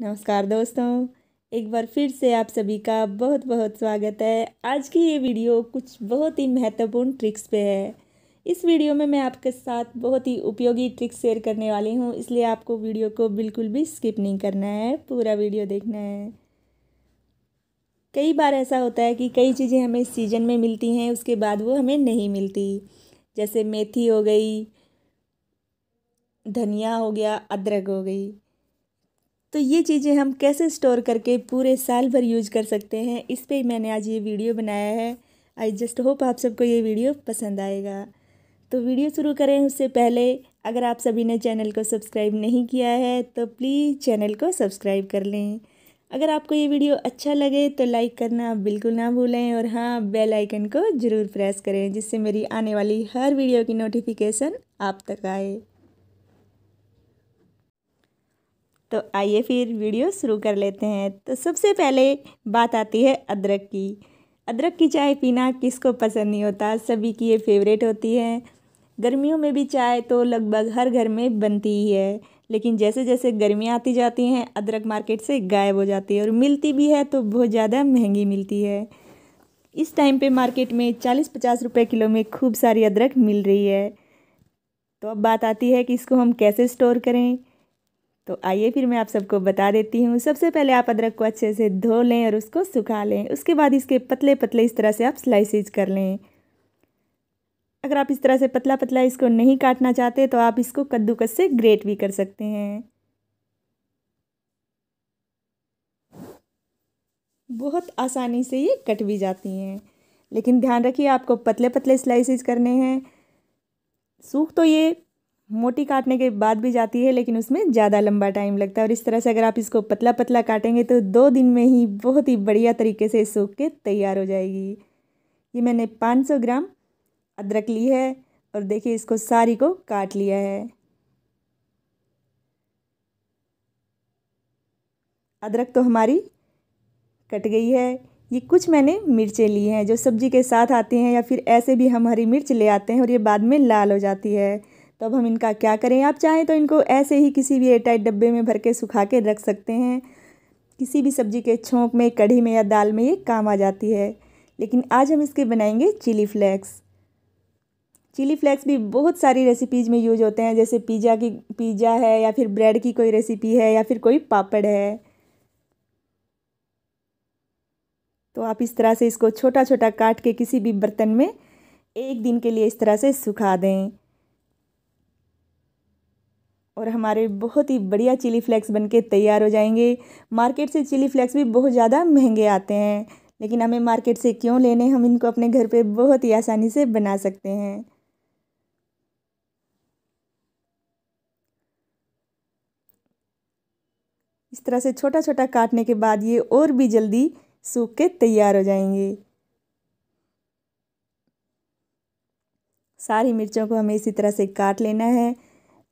नमस्कार दोस्तों एक बार फिर से आप सभी का बहुत बहुत स्वागत है आज की ये वीडियो कुछ बहुत ही महत्वपूर्ण ट्रिक्स पे है इस वीडियो में मैं आपके साथ बहुत ही उपयोगी ट्रिक्स शेयर करने वाली हूँ इसलिए आपको वीडियो को बिल्कुल भी स्किप नहीं करना है पूरा वीडियो देखना है कई बार ऐसा होता है कि कई चीज़ें हमें सीजन में मिलती हैं उसके बाद वो हमें नहीं मिलती जैसे मेथी हो गई धनिया हो गया अदरक हो गई तो ये चीज़ें हम कैसे स्टोर करके पूरे साल भर यूज कर सकते हैं इस पर मैंने आज ये वीडियो बनाया है आई जस्ट होप आप सबको ये वीडियो पसंद आएगा तो वीडियो शुरू करें उससे पहले अगर आप सभी ने चैनल को सब्सक्राइब नहीं किया है तो प्लीज़ चैनल को सब्सक्राइब कर लें अगर आपको ये वीडियो अच्छा लगे तो लाइक करना बिल्कुल ना भूलें और हाँ बेल आइकन को ज़रूर प्रेस करें जिससे मेरी आने वाली हर वीडियो की नोटिफिकेशन आप तक आए तो आइए फिर वीडियो शुरू कर लेते हैं तो सबसे पहले बात आती है अदरक की अदरक की चाय पीना किसको पसंद नहीं होता सभी की ये फेवरेट होती है गर्मियों में भी चाय तो लगभग हर घर में बनती ही है लेकिन जैसे जैसे गर्मियाँ आती जाती हैं अदरक मार्केट से गायब हो जाती है और मिलती भी है तो बहुत ज़्यादा महंगी मिलती है इस टाइम पे मार्केट में चालीस पचास रुपए किलो में खूब सारी अदरक मिल रही है तो अब बात आती है कि इसको हम कैसे स्टोर करें तो आइए फिर मैं आप सबको बता देती हूँ सबसे पहले आप अदरक को अच्छे से धो लें और उसको सुखा लें उसके बाद इसके पतले पतले इस तरह से आप स्लाइसिस कर लें अगर आप इस तरह से पतला पतला इसको नहीं काटना चाहते तो आप इसको कद्दूकस से ग्रेट भी कर सकते हैं बहुत आसानी से ये कट भी जाती हैं लेकिन ध्यान रखिए आपको पतले पतले स्लाइसिस करने हैं सूख तो ये मोटी काटने के बाद भी जाती है लेकिन उसमें ज़्यादा लंबा टाइम लगता है और इस तरह से अगर आप इसको पतला पतला काटेंगे तो दो दिन में ही बहुत ही बढ़िया तरीके से सूख के तैयार हो जाएगी ये मैंने 500 ग्राम अदरक ली है और देखिए इसको सारी को काट लिया है अदरक तो हमारी कट गई है ये कुछ मैंने मिर्चें ली हैं जो सब्जी के साथ आती हैं या फिर ऐसे भी हम हरी मिर्च ले आते हैं और ये बाद में लाल हो जाती है तो अब हम इनका क्या करें आप चाहें तो इनको ऐसे ही किसी भी एयरटाइट डब्बे में भर के सुखा के रख सकते हैं किसी भी सब्जी के छोंक में कढ़ी में या दाल में ये काम आ जाती है लेकिन आज हम इसके बनाएंगे चिली फ्लेक्स चिली फ्लेक्स भी बहुत सारी रेसिपीज़ में यूज होते हैं जैसे पिज़्ज़ा की पिज़्ज़ा है या फिर ब्रेड की कोई रेसिपी है या फिर कोई पापड़ है तो आप इस तरह से इसको छोटा छोटा काट के किसी भी बर्तन में एक दिन के लिए इस तरह से सुखा दें और हमारे बहुत ही बढ़िया चिली फ्लेक्स बनके तैयार हो जाएंगे मार्केट से चिली फ्लेक्स भी बहुत ज़्यादा महंगे आते हैं लेकिन हमें मार्केट से क्यों लेने हम इनको अपने घर पे बहुत ही आसानी से बना सकते हैं इस तरह से छोटा छोटा काटने के बाद ये और भी जल्दी सूख के तैयार हो जाएंगे सारी मिर्चों को हमें इसी तरह से काट लेना है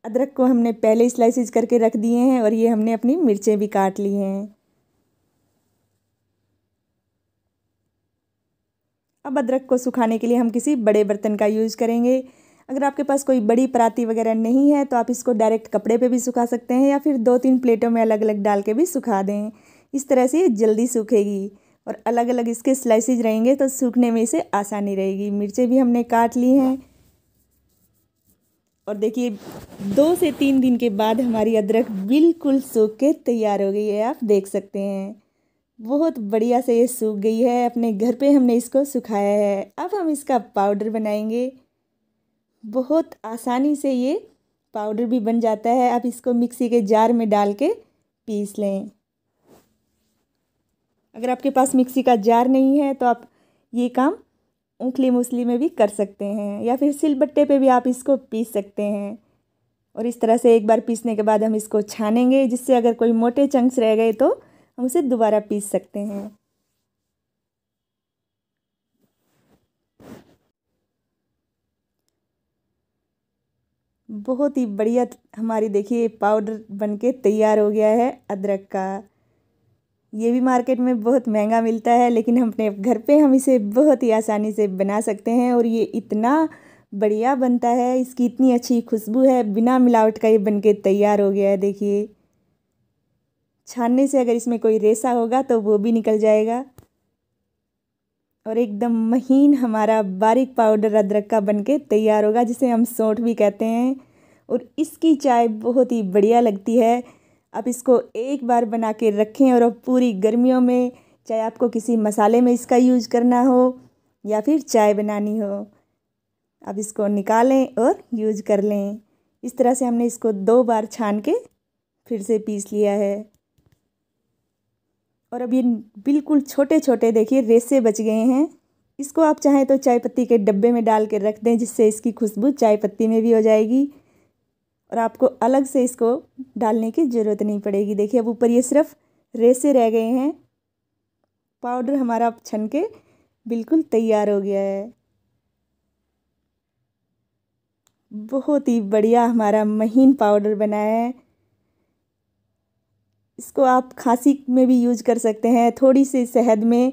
अदरक को हमने पहले स्लाइसिस करके रख दिए हैं और ये हमने अपनी मिर्चें भी काट ली हैं अब अदरक को सुखाने के लिए हम किसी बड़े बर्तन का यूज़ करेंगे अगर आपके पास कोई बड़ी पराती वगैरह नहीं है तो आप इसको डायरेक्ट कपड़े पे भी सुखा सकते हैं या फिर दो तीन प्लेटों में अलग अलग डाल के भी सुखा दें इस तरह से ये जल्दी सूखेगी और अलग अलग इसके स्लाइसिस रहेंगे तो सूखने में इसे आसानी रहेगी मिर्चें भी हमने काट ली हैं और देखिए दो से तीन दिन के बाद हमारी अदरक बिल्कुल सूख के तैयार हो गई है आप देख सकते हैं बहुत बढ़िया से ये सूख गई है अपने घर पे हमने इसको सुखाया है अब हम इसका पाउडर बनाएंगे बहुत आसानी से ये पाउडर भी बन जाता है आप इसको मिक्सी के जार में डाल के पीस लें अगर आपके पास मिक्सी का जार नहीं है तो आप ये काम उखली मुसली में भी कर सकते हैं या फिर सिलबट्टे पे भी आप इसको पीस सकते हैं और इस तरह से एक बार पीसने के बाद हम इसको छानेंगे जिससे अगर कोई मोटे चंक्स रह गए तो हम उसे दोबारा पीस सकते हैं बहुत ही बढ़िया हमारी देखिए पाउडर बनके तैयार हो गया है अदरक का ये भी मार्केट में बहुत महंगा मिलता है लेकिन हम अपने घर पे हम इसे बहुत ही आसानी से बना सकते हैं और ये इतना बढ़िया बनता है इसकी इतनी अच्छी खुशबू है बिना मिलावट का ये बन के तैयार हो गया है देखिए छानने से अगर इसमें कोई रेसा होगा तो वो भी निकल जाएगा और एकदम महीन हमारा बारीक पाउडर अदरक का बनके तैयार होगा जिसे हम सौंठ भी कहते हैं और इसकी चाय बहुत ही बढ़िया लगती है आप इसको एक बार बना के रखें और पूरी गर्मियों में चाहे आपको किसी मसाले में इसका यूज करना हो या फिर चाय बनानी हो आप इसको निकालें और यूज कर लें इस तरह से हमने इसको दो बार छान के फिर से पीस लिया है और अब ये बिल्कुल छोटे छोटे देखिए रेसे बच गए हैं इसको आप चाहें तो चाय पत्ती के डब्बे में डाल के रख दें जिससे इसकी खुशबू चाय पत्ती में भी हो जाएगी और आपको अलग से इसको डालने की ज़रूरत नहीं पड़ेगी देखिए अब ऊपर ये सिर्फ रेसे रह गए हैं पाउडर हमारा छन के बिल्कुल तैयार हो गया है बहुत ही बढ़िया हमारा महीन पाउडर बना है इसको आप खांसी में भी यूज कर सकते हैं थोड़ी सी शहद में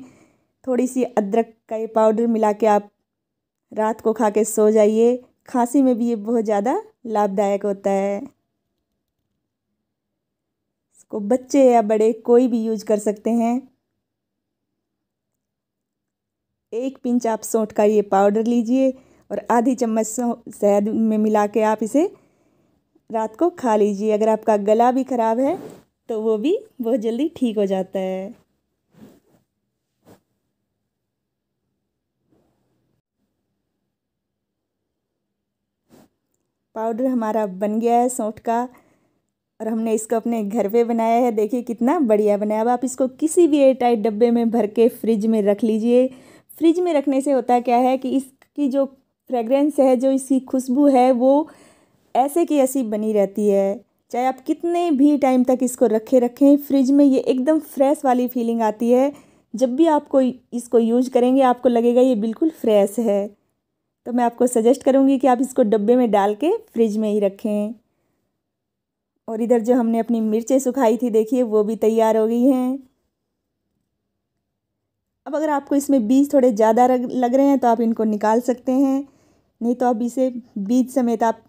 थोड़ी सी अदरक का ये पाउडर मिला के आप रात को खा के सो जाइए खांसी में भी ये बहुत ज़्यादा लाभदायक होता है इसको बच्चे या बड़े कोई भी यूज कर सकते हैं एक पिंच आप सौंठ का ये पाउडर लीजिए और आधी चम्मच शहद में मिला के आप इसे रात को खा लीजिए अगर आपका गला भी ख़राब है तो वो भी बहुत जल्दी ठीक हो जाता है पाउडर हमारा बन गया है सौंठ का और हमने इसको अपने घर पे बनाया है देखिए कितना बढ़िया बनाया अब आप इसको किसी भी एयरटाइट डब्बे में भर के फ्रिज में रख लीजिए फ्रिज में रखने से होता क्या है कि इसकी जो फ्रेगरेंस है जो इसकी खुशबू है वो ऐसे की ऐसी बनी रहती है चाहे आप कितने भी टाइम तक इसको रखे रखें फ्रिज में ये एकदम फ्रेश वाली फीलिंग आती है जब भी आप कोई इसको यूज करेंगे आपको लगेगा ये बिल्कुल फ्रेश है तो मैं आपको सजेस्ट करूँगी कि आप इसको डब्बे में डाल के फ्रिज में ही रखें और इधर जो हमने अपनी मिर्चें सुखाई थी देखिए वो भी तैयार हो गई हैं अब अगर आपको इसमें बीज थोड़े ज़्यादा लग रहे हैं तो आप इनको निकाल सकते हैं नहीं तो आप इसे बीज समेत आप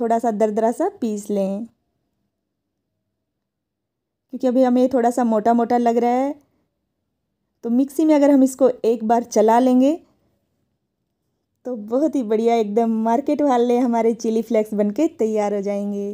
थोड़ा सा दरदरा सा पीस लें क्योंकि अभी हमें थोड़ा सा मोटा मोटा लग रहा है तो मिक्सी में अगर हम इसको एक बार चला लेंगे तो बहुत ही बढ़िया एकदम मार्केट वाले हमारे चिली फ्लेक्स बनके तैयार हो जाएंगे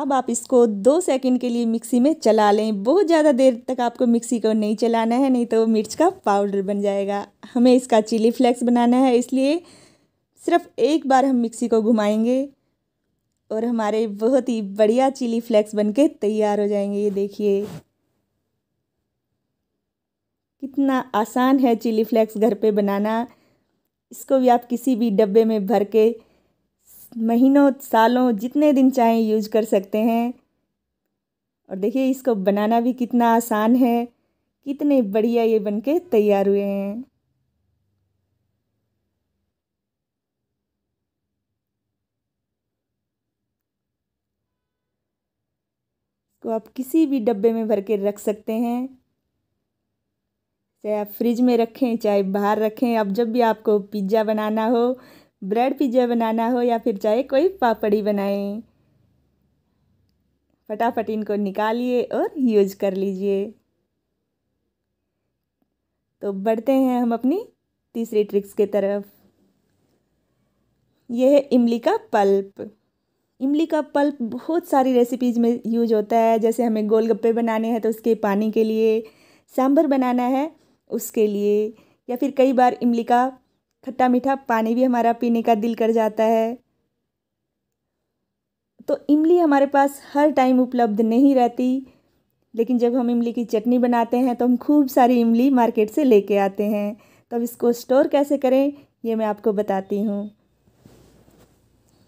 अब आप इसको दो सेकंड के लिए मिक्सी में चला लें बहुत ज़्यादा देर तक आपको मिक्सी को नहीं चलाना है नहीं तो मिर्च का पाउडर बन जाएगा हमें इसका चिली फ्लेक्स बनाना है इसलिए सिर्फ एक बार हम मिक्सी को घुमाएंगे और हमारे बहुत ही बढ़िया चिली फ्लेक्स बनके तैयार हो जाएंगे ये देखिए कितना आसान है चिली फ्लेक्स घर पे बनाना इसको भी आप किसी भी डब्बे में भर के महीनों सालों जितने दिन चाहें यूज कर सकते हैं और देखिए इसको बनाना भी कितना आसान है कितने बढ़िया ये बनके तैयार हुए हैं को आप किसी भी डब्बे में भर के रख सकते हैं चाहे आप फ्रिज में रखें चाहे बाहर रखें आप जब भी आपको पिज्ज़ा बनाना हो ब्रेड पिज्ज़ा बनाना हो या फिर चाहे कोई पापड़ी बनाएं फटाफट इनको निकालिए और यूज कर लीजिए तो बढ़ते हैं हम अपनी तीसरी ट्रिक्स की तरफ यह है इमली का पल्प इमली का पल्प बहुत सारी रेसिपीज़ में यूज होता है जैसे हमें गोलगप्पे बनाने हैं तो उसके पानी के लिए सांभर बनाना है उसके लिए या फिर कई बार इमली का खट्टा मीठा पानी भी हमारा पीने का दिल कर जाता है तो इमली हमारे पास हर टाइम उपलब्ध नहीं रहती लेकिन जब हम इमली की चटनी बनाते हैं तो हम खूब सारी इमली मार्केट से लेके आते हैं तो अब इसको स्टोर कैसे करें ये मैं आपको बताती हूँ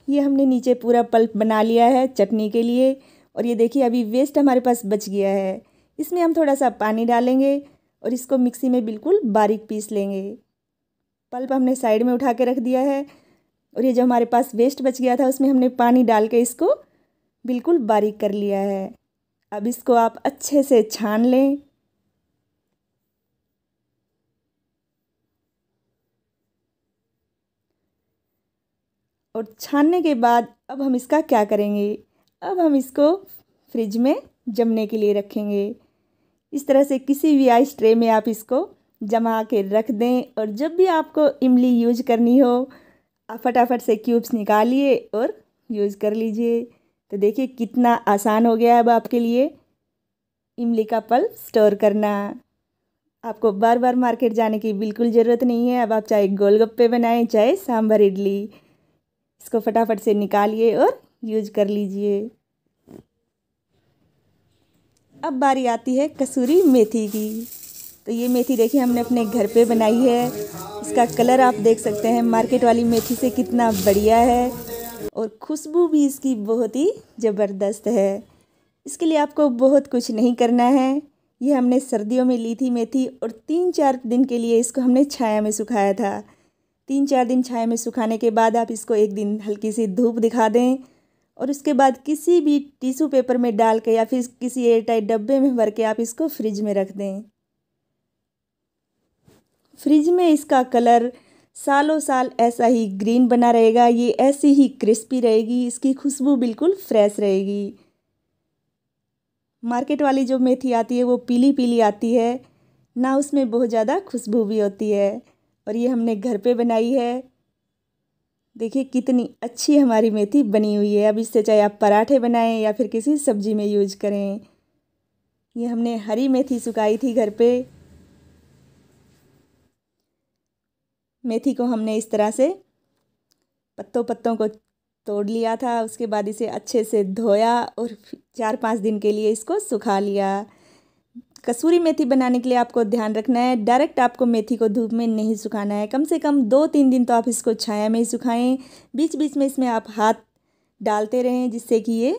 ये हमने नीचे पूरा पल्प बना लिया है चटनी के लिए और ये देखिए अभी वेस्ट हमारे पास बच गया है इसमें हम थोड़ा सा पानी डालेंगे और इसको मिक्सी में बिल्कुल बारीक पीस लेंगे पल्प हमने साइड में उठा के रख दिया है और ये जो हमारे पास वेस्ट बच गया था उसमें हमने पानी डाल के इसको बिल्कुल बारीक कर लिया है अब इसको आप अच्छे से छान लें और छानने के बाद अब हम इसका क्या करेंगे अब हम इसको फ्रिज में जमने के लिए रखेंगे इस तरह से किसी भी आइस ट्रे में आप इसको जमा के रख दें और जब भी आपको इमली यूज करनी हो आप फटाफट से क्यूब्स निकालिए और यूज़ कर लीजिए तो देखिए कितना आसान हो गया है अब आपके लिए इमली का पल स्टोर करना आपको बार बार मार्केट जाने की बिल्कुल ज़रूरत नहीं है अब आप चाहे गोलगप्पे बनाएं चाहे सांभर इडली इसको फटाफट से निकालिए और यूज कर लीजिए अब बारी आती है कसूरी मेथी की तो ये मेथी देखिए हमने अपने घर पे बनाई है इसका कलर आप देख सकते हैं मार्केट वाली मेथी से कितना बढ़िया है और खुशबू भी इसकी बहुत ही ज़बरदस्त है इसके लिए आपको बहुत कुछ नहीं करना है ये हमने सर्दियों में ली थी मेथी और तीन चार दिन के लिए इसको हमने छाया में सुखाया था तीन चार दिन छाया में सुखाने के बाद आप इसको एक दिन हल्की सी धूप दिखा दें और उसके बाद किसी भी टिश्यू पेपर में डाल के या फिर किसी एयर टाइट डब्बे में भर के आप इसको फ्रिज में रख दें फ्रिज में इसका कलर सालों साल ऐसा ही ग्रीन बना रहेगा ये ऐसी ही क्रिस्पी रहेगी इसकी खुशबू बिल्कुल फ्रेश रहेगी मार्केट वाली जो मेथी आती है वो पीली पीली आती है ना उसमें बहुत ज़्यादा खुशबू भी होती है और ये हमने घर पे बनाई है देखिए कितनी अच्छी हमारी मेथी बनी हुई है अब इससे चाहे आप पराठे बनाएं या फिर किसी सब्जी में यूज करें ये हमने हरी मेथी सुखाई थी घर पे मेथी को हमने इस तरह से पत्तों पत्तों को तोड़ लिया था उसके बाद इसे अच्छे से धोया और चार पाँच दिन के लिए इसको सुखा लिया कसूरी मेथी बनाने के लिए आपको ध्यान रखना है डायरेक्ट आपको मेथी को धूप में नहीं सुखाना है कम से कम दो तीन दिन तो आप इसको छाया में ही सुखाएं बीच बीच में इसमें आप हाथ डालते रहें जिससे कि ये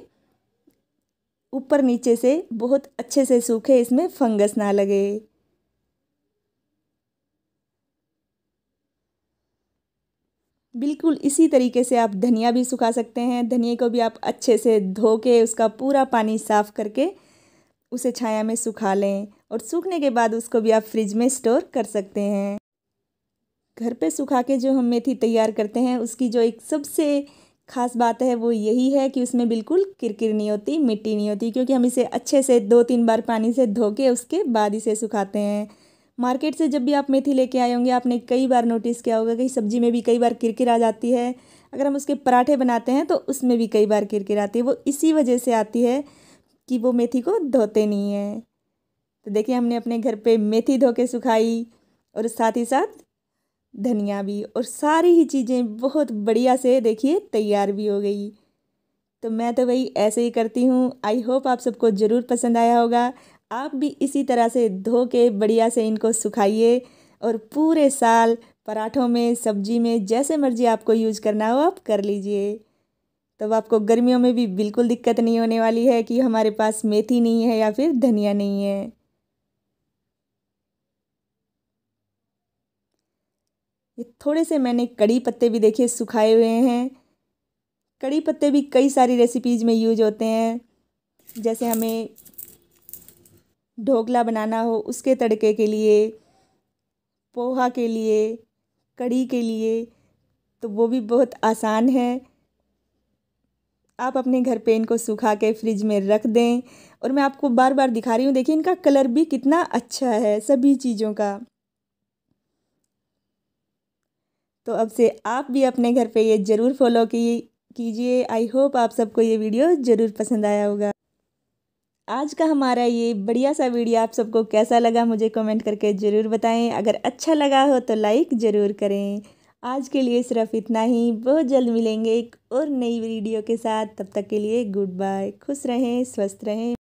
ऊपर नीचे से बहुत अच्छे से सूखे इसमें फंगस ना लगे बिल्कुल इसी तरीके से आप धनिया भी सुखा सकते हैं धनिया को भी आप अच्छे से धो के उसका पूरा पानी साफ़ करके उसे छाया में सुखा लें और सूखने के बाद उसको भी आप फ्रिज में स्टोर कर सकते हैं घर पे सुखा के जो हम मेथी तैयार करते हैं उसकी जो एक सबसे खास बात है वो यही है कि उसमें बिल्कुल किरकिर नहीं होती मिट्टी नहीं होती क्योंकि हम इसे अच्छे से दो तीन बार पानी से धो के उसके बाद इसे सुखाते हैं मार्केट से जब भी आप मेथी लेके आए होंगे आपने कई बार नोटिस किया होगा कि सब्जी में भी कई बार किरकिर आ जाती है अगर हम उसके पराठे बनाते हैं तो उसमें भी कई बार किरकिर आती है वो इसी वजह से आती है कि वो मेथी को धोते नहीं है तो देखिए हमने अपने घर पे मेथी धो के सुखाई और साथ ही साथ धनिया भी और सारी ही चीज़ें बहुत बढ़िया से देखिए तैयार भी हो गई तो मैं तो वही ऐसे ही करती हूँ आई होप आप सबको ज़रूर पसंद आया होगा आप भी इसी तरह से धो के बढ़िया से इनको सुखाइए और पूरे साल पराठों में सब्जी में जैसे मर्जी आपको यूज करना हो आप कर लीजिए तब आपको गर्मियों में भी बिल्कुल दिक्कत नहीं होने वाली है कि हमारे पास मेथी नहीं है या फिर धनिया नहीं है ये थोड़े से मैंने कड़ी पत्ते भी देखे सुखाए हुए हैं कड़ी पत्ते भी कई सारी रेसिपीज़ में यूज होते हैं जैसे हमें ढोकला बनाना हो उसके तड़के के लिए पोहा के लिए कड़ी के लिए तो वो भी बहुत आसान है आप अपने घर पे इनको सूखा के फ्रिज में रख दें और मैं आपको बार बार दिखा रही हूँ देखिए इनका कलर भी कितना अच्छा है सभी चीज़ों का तो अब से आप भी अपने घर पे ये ज़रूर फॉलो की कीजिए आई होप आप सबको ये वीडियो ज़रूर पसंद आया होगा आज का हमारा ये बढ़िया सा वीडियो आप सबको कैसा लगा मुझे कमेंट करके ज़रूर बताएं अगर अच्छा लगा हो तो लाइक ज़रूर करें आज के लिए सिर्फ इतना ही बहुत जल्द मिलेंगे एक और नई वीडियो के साथ तब तक के लिए गुड बाय खुश रहें स्वस्थ रहें